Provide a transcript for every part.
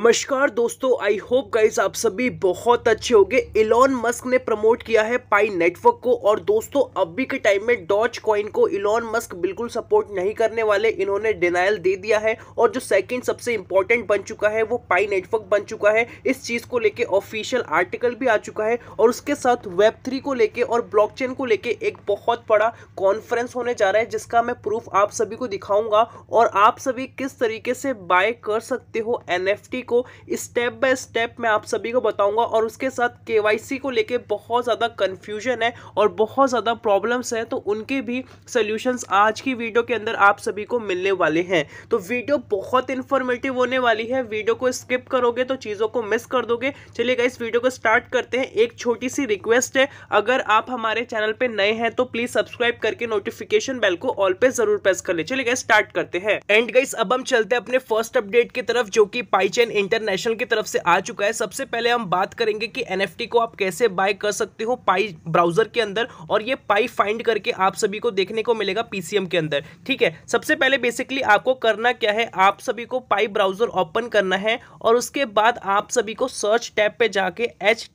नमस्कार दोस्तों I hope guys आप सभी बहुत अच्छे होंगे इलॉन मस्क ने प्रमोट किया है पाई नेटवर्क को और दोस्तों अभी के टाइम में डॉच कॉइन को इलॉन मस्क बिल्कुल सपोर्ट नहीं करने वाले इन्होंने डिनाइल दे दिया है और जो सेकंड सबसे इंपॉर्टेंट बन चुका है वो पाई नेटवर्क बन चुका है इस चीज़ को लेकर ऑफिशियल आर्टिकल भी आ चुका है और उसके साथ वेब थ्री को लेकर और ब्लॉक को लेकर एक बहुत बड़ा कॉन्फ्रेंस होने जा रहा है जिसका मैं प्रूफ आप सभी को दिखाऊंगा और आप सभी किस तरीके से बाय कर सकते हो एन को स्टेप बाय स्टेप मैं आप सभी को बताऊंगा और उसके साथ के को लेके बहुत ज़्यादा कन्फ्यूजन है और बहुत ज़्यादा प्रॉब्लम्स हैं तो उनके भी सोल्यूशंस आज की वीडियो के अंदर आप सभी को मिलने वाले हैं तो वीडियो बहुत इन्फॉर्मेटिव होने वाली है वीडियो को स्किप करोगे तो चीज़ों को मिस कर दोगे चलिएगा इस वीडियो को स्टार्ट करते हैं एक छोटी सी रिक्वेस्ट है अगर आप हमारे चैनल पर नए हैं तो प्लीज़ सब्सक्राइब करके नोटिफिकेशन बेल को ऑल पे जरूर प्रेस कर ले चलिए स्टार्ट करते हैं एंड गाइस अब हम चलते हैं अपने फर्स्ट अपडेट की तरफ जो कि पाइचेन इंटरनेशनल की तरफ से आ चुका है सबसे पहले हम बात करेंगे कि एन को आप कैसे बाय कर सकते हो पाई ब्राउजर के अंदर और ये पाई फाइंड करके आप सभी को देखने को मिलेगा पीसीएम के अंदर ठीक है सबसे पहले बेसिकली आपको करना क्या है आप सभी को पाई ब्राउजर ओपन करना है और उसके बाद आप सभी को सर्च टैब पे जाके एच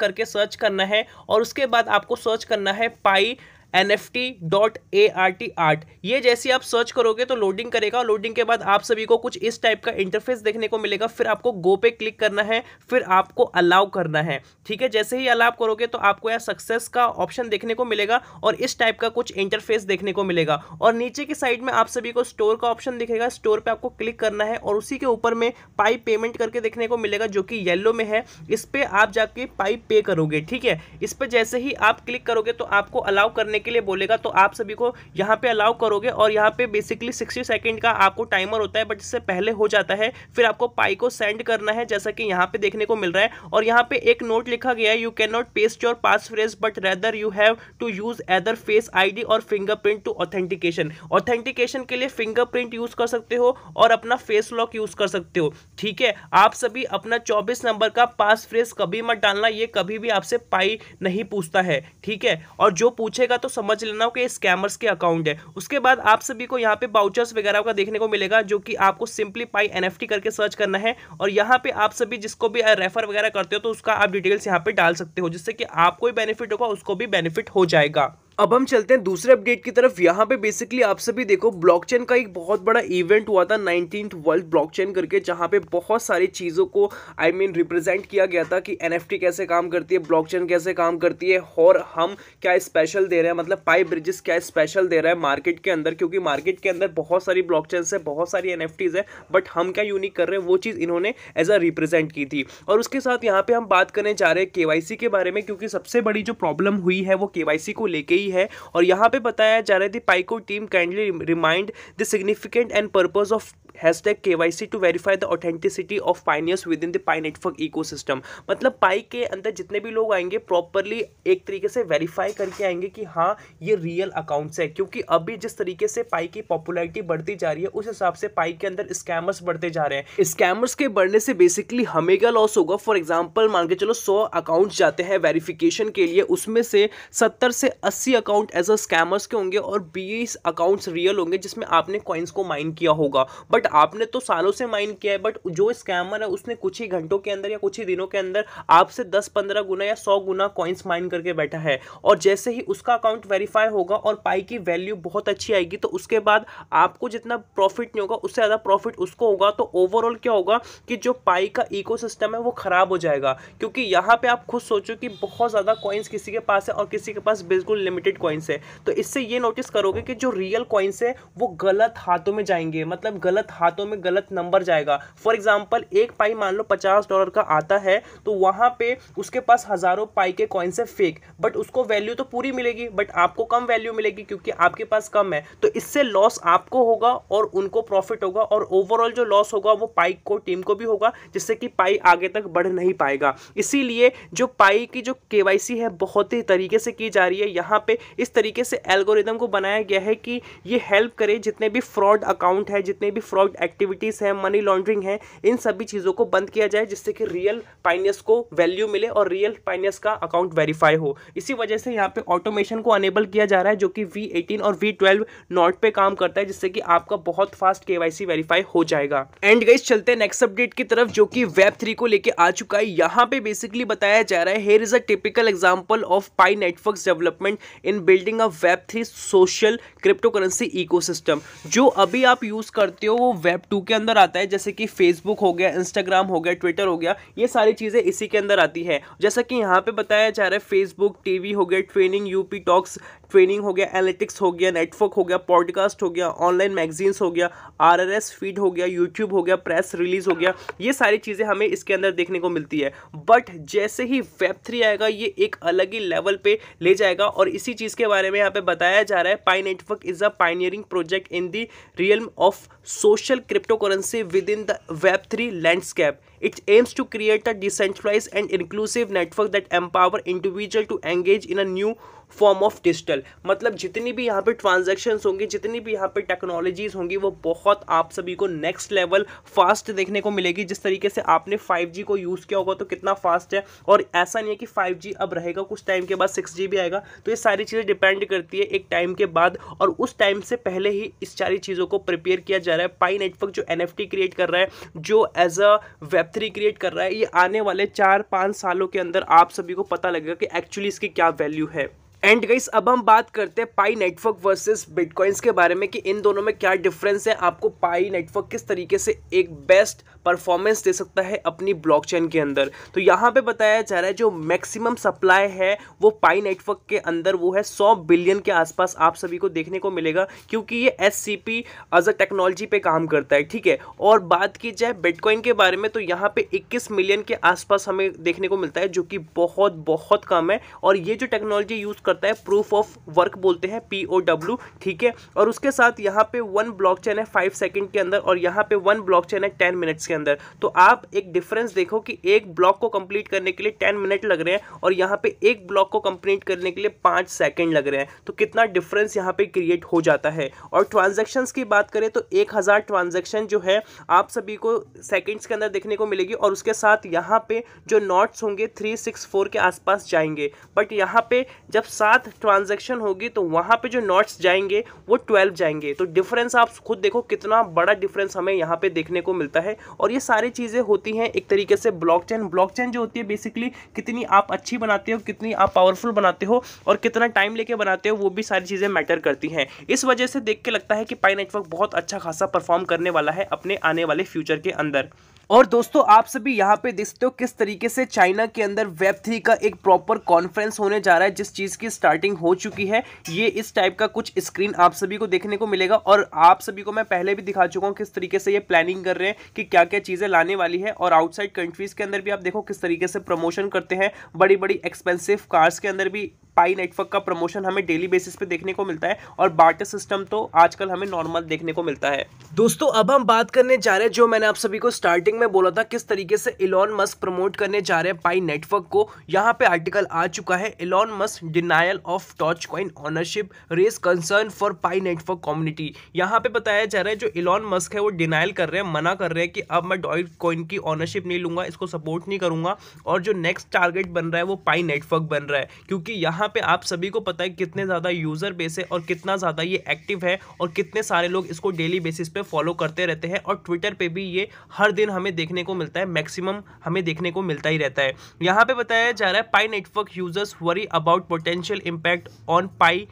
करके सर्च करना है और उसके बाद आपको सर्च करना है Pi N F T dot A R T art ये जैसे आप सर्च करोगे तो लोडिंग करेगा लोडिंग के बाद आप सभी को कुछ इस टाइप का इंटरफेस देखने को मिलेगा फिर आपको गो पे क्लिक करना है फिर आपको अलाउ करना है ठीक है जैसे ही अलाउ करोगे तो आपको यहाँ सक्सेस का ऑप्शन देखने को मिलेगा और इस टाइप का कुछ इंटरफेस देखने को मिलेगा और नीचे की साइड में आप सभी को स्टोर का ऑप्शन दिखेगा स्टोर पर आपको क्लिक करना है और उसी के ऊपर में पाई पेमेंट करके देखने को मिलेगा जो कि येल्लो में है इस पर आप जाके पाई पे करोगे ठीक है इस पर जैसे ही आप क्लिक करोगे तो आपको अलाउ करने के लिए बोलेगा तो आप सभी को यहाँ पे अलाउ करोगे और यहाँ पे बेसिकली 60 सेकंड का आपको टाइमर होता है बट इससे पहले हो जाता है फिर आपको पाई को सेंड करना है जैसा कि यहाँ पे देखने को मिल रहा है और यहाँ पे एक नोट लिखा गया है you can not paste your passphrase but rather you have to use either face I और फिंगरप्रिंट टू ऑथेंटिकेशन ऑथेंटिकेशन के लिए फिंगरप्रिंट यूज कर सकते हो और अपना फेस लॉक यूज कर सकते हो ठीक है आप सभी अपना चौबीस नंबर का पास फ्रेज कभी मत डालना ये कभी भी आपसे पाई नहीं पूछता है ठीक है और जो पूछेगा तो समझ लेना कि स्कैमर्स के अकाउंट है उसके बाद आप सभी को यहाँ पे बाउचर्स वगैरह का देखने को मिलेगा जो कि आपको सिंपली पाई एन करके सर्च करना है और यहाँ पे आप सभी जिसको भी रेफर वगैरह करते हो तो उसका आप डिटेल्स यहाँ पे डाल सकते हो जिससे कि आपको भी बेनिफिट होगा उसको भी बेनिफिट हो जाएगा अब हम चलते हैं दूसरे अपडेट की तरफ यहाँ पे बेसिकली आप सभी देखो ब्लॉकचेन का एक बहुत बड़ा इवेंट हुआ था नाइनटीन वर्ल्ड ब्लॉकचेन करके जहाँ पे बहुत सारी चीज़ों को आई मीन रिप्रेजेंट किया गया था कि एनएफटी कैसे काम करती है ब्लॉकचेन कैसे काम करती है और हम क्या स्पेशल दे रहे हैं मतलब पाई ब्रिजेस क्या स्पेशल दे रहा है मार्केट के अंदर क्योंकि मार्केट के अंदर बहुत सारी ब्लॉक है बहुत सारी एन है बट हम क्या यूनिक कर रहे हैं वो चीज़ इन्होंने एज अ रिप्रेजेंट की थी और उसके साथ यहाँ पर हम बात करने जा रहे हैं के के बारे में क्योंकि सबसे बड़ी जो प्रॉब्लम हुई है वो के को लेकर ही हुई है और यहाँ पे बताया जा रहा है the Pi core team kindly remind the significant and purpose of hashtag K Y C to verify the authenticity of pioneers within the Pi network ecosystem मतलब पाई के अंदर जितने भी लोग आएंगे प्रॉपरली एक तरीके से वेरीफाई करके आएंगे कि हाँ ये रियल अकाउंट्स है क्योंकि अभी जिस तरीके से पाई की पॉपुलरिटी बढ़ती जा रही है उस हिसाब से पाई के अंदर स्कैमर्स बढ़ते जा रहे हैं स्कैमर्स के बढ़ने से बेसिकली हमें क्या लॉस होगा फॉर एग्जाम्पल मान के चलो सौ अकाउंट्स जाते हैं वेरीफिकेशन के लिए उसमें से सत्तर से अस्सी अकाउंट एज अ स्कैमर्स के होंगे और बीस अकाउंट्स रियल होंगे जिसमें आपने कॉइन्स को माइन किया होगा बट आपने तो सालों से माइन किया है बट जो स्कैमर है उसने कुछ ही घंटों के अंदर या कुछ ही दिनों के अंदर आपसे दस पंद्रह गुना या सौ गुना कॉइन्स माइन करके बैठा है और जैसे ही उसका अकाउंट वेरीफाई होगा और पाई की वैल्यू बहुत अच्छी आएगी तो उसके बाद आपको जितना प्रॉफिट नहीं होगा उससे ज़्यादा प्रॉफिट उसको होगा तो ओवरऑल क्या होगा कि जो पाई का इको है वो ख़राब हो जाएगा क्योंकि यहाँ पर आप खुद सोचो कि बहुत ज़्यादा कॉइन्स किसी के पास है और किसी के पास बिल्कुल लिमिटेड इमिटेड कॉइन्स है तो इससे ये नोटिस करोगे कि जो रियल कॉइन्स है वो गलत हाथों में जाएंगे मतलब गलत हाथों में गलत नंबर जाएगा फॉर एग्जाम्पल एक पाई मान लो पचास डॉलर का आता है तो वहाँ पे उसके पास हज़ारों पाई के कॉइन्स है फेक बट उसको वैल्यू तो पूरी मिलेगी बट आपको कम वैल्यू मिलेगी क्योंकि आपके पास कम है तो इससे लॉस आपको होगा और उनको प्रॉफिट होगा और ओवरऑल जो लॉस होगा वो पाई को टीम को भी होगा जिससे कि पाई आगे तक बढ़ नहीं पाएगा इसीलिए जो पाई की जो केवाईसी है बहुत ही तरीके से की जा रही है यहाँ पे इस तरीके से एल्गोरिदम को बनाया गया है कि ये हेल्प करे जितने भी फ्रॉड अकाउंट है जितने भी फ्रॉड एक्टिविटीज़ हैं मनी लॉन्ड्रिंग है इन सभी चीज़ों को बंद किया जाए जिससे कि रियल पाइनियर्स को वैल्यू मिले और रियल पाइनियर्स का अकाउंट वेरीफाई हो इसी वजह से यहाँ पे ऑटोमेशन को अनेबल किया जा रहा है जो कि वी और वी ट्वेल्व नॉट पे काम करता है जिससे कि आपका बहुत फास्ट के वेरीफाई हो जाएगा एंड गाइस चलते हैं नेक्स्ट अपडेट की तरफ जो कि वेब थ्री को लेकर आ चुका है यहाँ पे बेसिकली बताया जा रहा है here is a typical example of Pi network development in building a web three social crypto currency ecosystem जो अभी आप यूज़ करते हो वो वेब टू के अंदर आता है जैसे कि फेसबुक हो गया इंस्टाग्राम हो गया ट्विटर हो गया ये सारी चीज़ें इसी के अंदर आती है जैसा कि यहाँ पे बताया जा रहा है फेसबुक टीवी हो गया ट्रेनिंग यूपी टॉक्स ट्रेनिंग हो गया एनालिटिक्स हो गया नेटवर्क हो गया पॉडकास्ट हो गया ऑनलाइन मैगजीन्स हो गया आर फीड हो गया यूट्यूब हो गया प्रेस रिलीज हो गया ये सारी चीज़ें हमें इसके अंदर देखने को मिलती है बट जैसे ही वेब थ्री आएगा ये एक अलग ही लेवल पे ले जाएगा और इस इसी चीज़ के बारे में यहाँ पे बताया जा रहा है Pi network is a pioneering project in the realm of social crypto currency within the web three landscape It aims to create a decentralized and inclusive network that empower individual to engage in a new form of digital मतलब जितनी भी यहाँ पे transaction होंगी जितनी भी यहाँ पे टेक्नोलॉजीज होंगी वो बहुत आप सभी को नेक्स्ट लेवल फास्ट देखने को मिलेगी जिस तरीके से आपने 5G को यूज़ किया होगा तो कितना फास्ट है और ऐसा नहीं है कि 5G अब रहेगा कुछ टाइम के बाद 6G भी आएगा तो ये सारी चीज़ें डिपेंड करती है एक टाइम के बाद और उस टाइम से पहले ही इस सारी चीज़ों को प्रिपेयर किया जा रहा है पाई नेटवर्क जो एन क्रिएट कर रहा है जो as a web three create कर रहा है ये आने वाले चार पाँच सालों के अंदर आप सभी को पता लगेगा कि एक्चुअली इसकी क्या वैल्यू है एंड गाइस अब हम बात करते हैं पाई नेटवर्क वर्सेस बिटकॉइंस के बारे में कि इन दोनों में क्या डिफरेंस है आपको पाई नेटवर्क किस तरीके से एक बेस्ट परफॉर्मेंस दे सकता है अपनी ब्लॉकचेन के अंदर तो यहाँ पे बताया जा रहा है जो मैक्सिमम सप्लाई है वो पाई नेटवर्क के अंदर वो है सौ बिलियन के आसपास आप सभी को देखने को मिलेगा क्योंकि ये S C P as a technology पे काम करता है ठीक है और बात की जाए बिटकॉइन के बारे में तो यहाँ पे इक्कीस मिलियन के आसपास हमें देखने को मिलता है जो कि बहुत बहुत कम है और ये जो टेक्नोलॉजी यूज़ कर करता है प्रूफ ऑफ वर्क बोलते हैं पी ओ डब्ल्यू ठीक है और उसके साथ यहाँ पे वन ब्लॉक चेन है फाइव सेकेंड के अंदर और यहाँ पे वन ब्लॉक चेन है टेन मिनट्स के अंदर तो आप एक डिफरेंस देखो कि एक ब्लॉक को कंप्लीट करने के लिए टेन मिनट लग रहे हैं और यहाँ पे एक ब्लॉक को कंप्लीट करने के लिए पाँच सेकेंड लग रहे हैं तो कितना डिफरेंस यहाँ पे क्रिएट हो जाता है और ट्रांजेक्शन्स की बात करें तो एक हज़ार ट्रांजेक्शन जो है आप सभी को सेकेंड्स के अंदर देखने को मिलेगी और उसके साथ यहाँ पे जो नॉट्स होंगे थ्री सिक्स फोर के आसपास जाएंगे बट यहाँ पे जब सात ट्रांजेक्शन होगी तो वहाँ पे जो नॉट्स जाएंगे वो ट्वेल्व जाएंगे तो डिफरेंस आप खुद देखो कितना बड़ा डिफरेंस हमें यहाँ पे देखने को मिलता है और ये सारी चीज़ें होती हैं एक तरीके से ब्लॉकचेन ब्लॉकचेन जो होती है बेसिकली कितनी आप अच्छी बनाते हो कितनी आप पावरफुल बनाते हो और कितना टाइम लेके बनाते हो वो भी सारी चीज़ें मैटर करती हैं इस वजह से देख के लगता है कि पाई नेटवर्क बहुत अच्छा खासा परफॉर्म करने वाला है अपने आने वाले फ्यूचर के अंदर और दोस्तों आप सभी यहाँ पे देख सकते हो किस तरीके से चाइना के अंदर वेब थ्री का एक प्रॉपर कॉन्फ्रेंस होने जा रहा है जिस चीज़ की स्टार्टिंग हो चुकी है ये इस टाइप का कुछ स्क्रीन आप सभी को देखने को मिलेगा और आप सभी को मैं पहले भी दिखा चुका हूँ किस तरीके से ये प्लानिंग कर रहे हैं कि क्या क्या चीज़ें लाने वाली है और आउटसाइड कंट्रीज़ के अंदर भी आप देखो किस तरीके से प्रमोशन करते हैं बड़ी बड़ी एक्सपेंसिव कार्स के अंदर भी पाई नेटवर्क का प्रमोशन हमें डेली बेसिस पे देखने को मिलता है और बार्टर सिस्टम तो आजकल हमें नॉर्मल देखने को मिलता है दोस्तों अब हम बात करने जा रहे हैं जो मैंने आप सभी को स्टार्टिंग में बोला था किस तरीके से इलॉन मस्क प्रमोट करने जा रहे हैं पाई नेटवर्क को यहाँ पे आर्टिकल आ चुका है Elon Musk denial of Dogecoin ownership raise concern for Pi network community यहाँ पे बताया जा रहा है जो इलॉन मस्क है वो डिनाइल कर रहे हैं मना कर रहे हैं कि अब मैं डॉइट कॉइन की ऑनरशिप नहीं लूंगा इसको सपोर्ट नहीं करूंगा और जो नेक्स्ट टारगेट बन रहा है वो पाई नेटवर्क बन रहा है क्योंकि यहाँ यहाँ पे आप सभी को पता है कितने ज़्यादा यूज़र बेस है और कितना ज़्यादा ये एक्टिव है और कितने सारे लोग इसको डेली बेसिस पे फॉलो करते रहते हैं और ट्विटर पे भी ये हर दिन हमें देखने को मिलता है मैक्सिमम हमें देखने को मिलता ही रहता है यहाँ पे बताया जा रहा है Pi network users worry about potential impact on Pi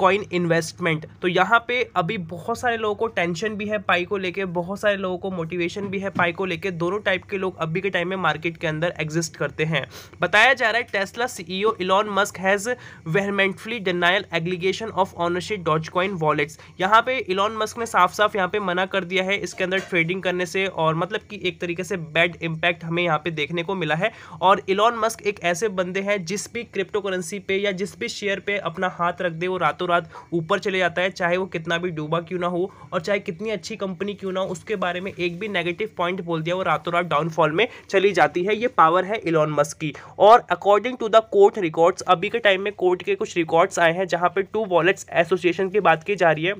bitcoin investment तो यहाँ पे अभी बहुत सारे लोगों को टेंशन भी है पाई को लेके बहुत सारे लोगों को मोटिवेशन भी है पाई को लेके दोनों टाइप के लोग अभी के टाइम में मार्केट के अंदर एग्जिस्ट करते हैं बताया जा रहा है Tesla CEO Elon Musk has vehemently denial allegation of ownership Dogecoin wallets यहाँ पे इलॉन मस्क ने साफ साफ यहाँ पे मना कर दिया है इसके अंदर ट्रेडिंग करने से और मतलब कि एक तरीके से बैड इम्पैक्ट हमें यहाँ पे देखने को मिला है और इलॉन मस्क एक ऐसे बंदे हैं जिस भी क्रिप्टो करेंसी पे या जिस भी शेयर पे अपना हाथ रख दे वो रातों तुरंत ऊपर चले जाता है चाहे वो कितना भी डूबा क्यों ना हो और चाहे कितनी अच्छी कंपनी क्यों ना हो उसके बारे में एक भी नेगेटिव पॉइंट बोल दिया वो रातों रात डाउनफॉल में चली जाती है ये पावर है इलॉन मस्क की और according to the court records अभी के टाइम में कोर्ट के कुछ रिकॉर्ड्स आए हैं जहाँ पर टू वॉलेट्स एसोसिएशन की बात की जा रही है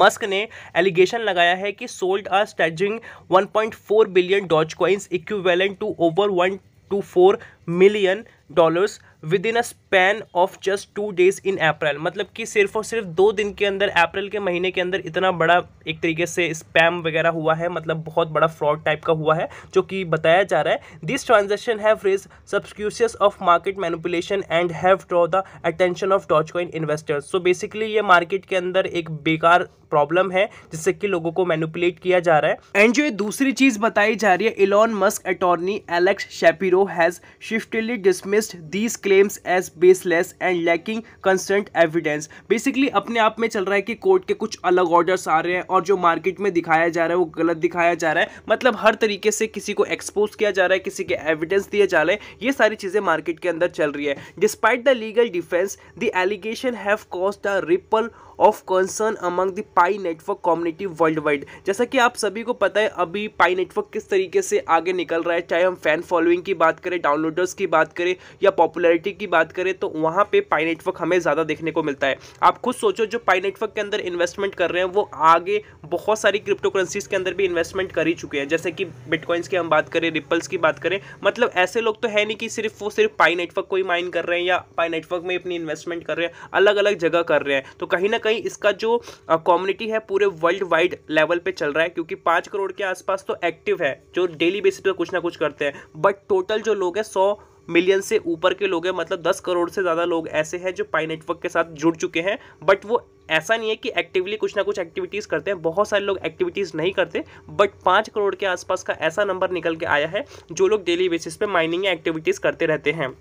मस्क ने एलिगेशन लगाया है कि sold or staging 1.4 billion Dogecoins equivalent to over one two four million dollars within a span of just two days in April मतलब कि सिर्फ और सिर्फ दो दिन के अंदर अप्रैल के महीने के अंदर इतना बड़ा एक तरीके से स्पैम वगैरह हुआ है मतलब बहुत बड़ा फ्रॉड टाइप का हुआ है जो कि बताया जा रहा है this transaction have raise suspicions of market manipulation and have draw the attention of Dogecoin investors so basically ये मार्केट के अंदर एक बेकार प्रॉब्लम है जिससे कि लोगों को मैनुपुलेट किया जा रहा है एंड जो ये दूसरी चीज़ बताई जा रही है Elon Musk attorney Alex Shapiro has swiftly dismissed these claims as baseless and lacking consent evidence basically अपने आप में चल रहा है कि कोर्ट के कुछ अलग ऑर्डर्स आ रहे हैं और जो मार्केट में दिखाया जा रहा है वो गलत दिखाया जा रहा है मतलब हर तरीके से किसी को एक्सपोज किया जा रहा है किसी के एविडेंस दिए जा रहे हैं ये सारी चीज़ें मार्केट के अंदर चल रही है despite the legal defence the allegation have cause the ripple of concern among the Pi network community worldwide जैसा कि आप सभी को पता है अभी पाई नेटवर्क किस तरीके से आगे निकल रहा है चाहे हम फैन फॉलोइंग की बात करें डाउनलोडर्स की बात करें या पॉपुलरिटी की बात करें तो वहाँ पे पाई नेटवर्क हमें ज़्यादा देखने को मिलता है आप खुद सोचो जो पाई नेटवर्क के अंदर इन्वेस्टमेंट कर रहे हैं वो आगे बहुत सारी क्रिप्टो करेंसीज़ के अंदर भी इन्वेस्टमेंट कर ही चुके हैं जैसे कि बिटकॉइंस की हम बात करें रिपल्स की बात करें मतलब ऐसे लोग तो है नहीं कि सिर्फ वो सिर्फ पाई नेटवर्क को ही माइन कर रहे हैं या पाई नेटवर्क में अपनी इन्वेस्टमेंट कर रहे हैं अलग अलग जगह कर रहे हैं तो कहीं ना कहीं कहीं इसका जो कम्युनिटी है पूरे वर्ल्ड वाइड लेवल पे चल रहा है क्योंकि पाँच करोड़ के आसपास तो एक्टिव है जो डेली बेसिस पर कुछ ना कुछ करते हैं बट टोटल जो लोग हैं सौ मिलियन से ऊपर के लोग हैं मतलब दस करोड़ से ज़्यादा लोग ऐसे हैं जो पाई नेटवर्क के साथ जुड़ चुके हैं बट वो ऐसा नहीं है कि एक्टिवली कुछ ना कुछ एक्टिविटीज़ करते हैं बहुत सारे लोग एक्टिविटीज़ नहीं करते बट पाँच करोड़ के आसपास का ऐसा नंबर निकल के आया है जो लोग डेली बेसिस पे माइनिंग एक्टिविटीज़ करते रहते हैं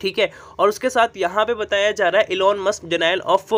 ठीक है और उसके साथ यहाँ पे बताया जा रहा है Elon Musk denial of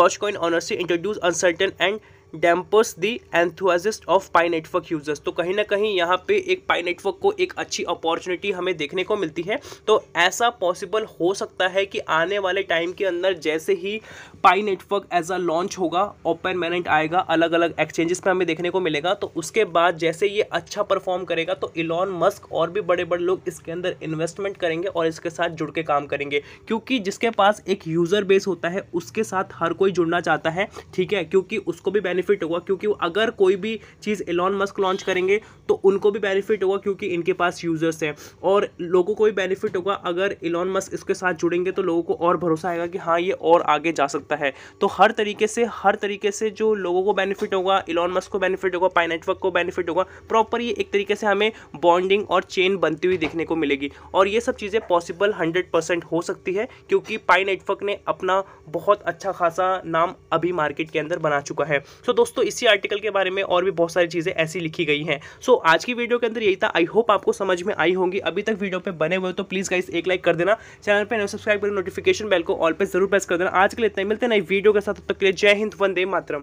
Dogecoin owners introduce uncertain and dampers the enthusiasm of Pi network users तो कहीं ना कहीं यहाँ पे एक पाई नेटवर्क को एक अच्छी अपॉर्चुनिटी हमें देखने को मिलती है तो ऐसा पॉसिबल हो सकता है कि आने वाले टाइम के अंदर जैसे ही Pi network as a launch होगा ओपन मैनेट आएगा अलग अलग एक्सचेंजेस पर हमें देखने को मिलेगा तो उसके बाद जैसे ये अच्छा परफॉर्म करेगा तो इलॉन मस्क और भी बड़े बड़े लोग इसके अंदर इन्वेस्टमेंट करेंगे और इसके साथ जुड़ के काम करेंगे क्योंकि जिसके पास एक यूज़र बेस होता है उसके साथ हर कोई जुड़ना चाहता है ठीक है क्योंकि उसको भी बेनिफिट होगा क्योंकि अगर कोई भी चीज़ एलॉन मस्क लॉन्च करेंगे तो उनको भी बेनिफिट होगा क्योंकि इनके पास यूज़र्स हैं और लोगों को भी बेनिफिट होगा अगर एलॉन मस्क इसके साथ जुड़ेंगे तो लोगों को और भरोसा आएगा कि हाँ ये और आगे जा सकता है तो हर तरीके से हर तरीके से जो लोगों को बेनिफिट होगा एलॉन मस्क को बेनिफिट होगा पाई नेटवर्क को बेनिफिट होगा प्रॉपर ये एक तरीके से हमें बॉन्डिंग और चेन बनती हुई देखने को मिलेगी और ये सब चीज़ें पॉसिबल हंड्रेड परसेंट हो सकती है क्योंकि पाई नेटवर्क ने अपना बहुत अच्छा खासा नाम अभी मार्केट के अंदर बना चुका है सो दोस्तों इसी आर्टिकल के बारे में और भी बहुत सारी चीज़ें ऐसी लिखी गई हैं सो so, आज की वीडियो के अंदर यही था आई होप आपको समझ में आई होंगी अभी तक वीडियो पे बने हुए तो प्लीज़ गाइस एक लाइक कर देना चैनल पर सब्सक्राइब करें नोटिफिकेशन बेल को ऑल पे जरूर प्रेस कर देना आज के लिए इतना मिलते हैं नई वीडियो के साथ तब तक के लिए जय हिंद वंदे मातरम